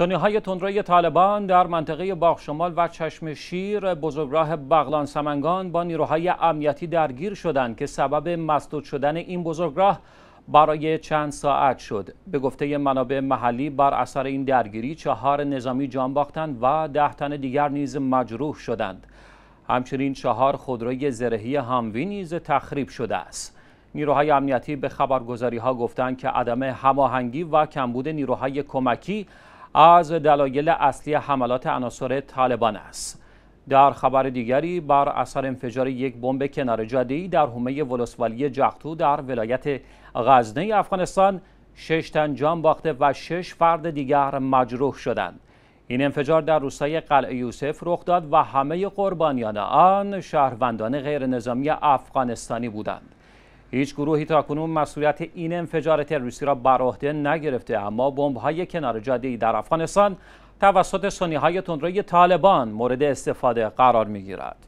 های تندروی طالبان در منطقه باغ شمال و چشم شیر بزرگراه بغلان سمنگان با نیروهای امنیتی درگیر شدند که سبب مسدود شدن این بزرگراه برای چند ساعت شد به گفته منابع محلی بر اثر این درگیری چهار نظامی جان باختند و ده تن دیگر نیز مجروح شدند همچنین چهار خودروی زرهی هموی نیز تخریب شده است نیروهای امنیتی به خبرگزاری ها گفتند که عدم هماهنگی و کمبود نیروهای کمکی از دلایل اصلی حملات عناصر طالبان است در خبر دیگری بر اثر انفجار یک بمب کنار جاده در حومه ولسوالی جختو در ولایت غزنه افغانستان شش تن جان باخته و شش فرد دیگر مجروح شدند این انفجار در روستای قلعه یوسف رخ داد و همه قربانیان آن شهروندان غیرنظامی افغانستانی بودند هیچ گروهی تا کنون مسئولیت این انفجار تروریستی را بر عهده نگرفته اما بمب‌های کنار جاده در افغانستان توسط های تندروی طالبان مورد استفاده قرار می‌گیرد.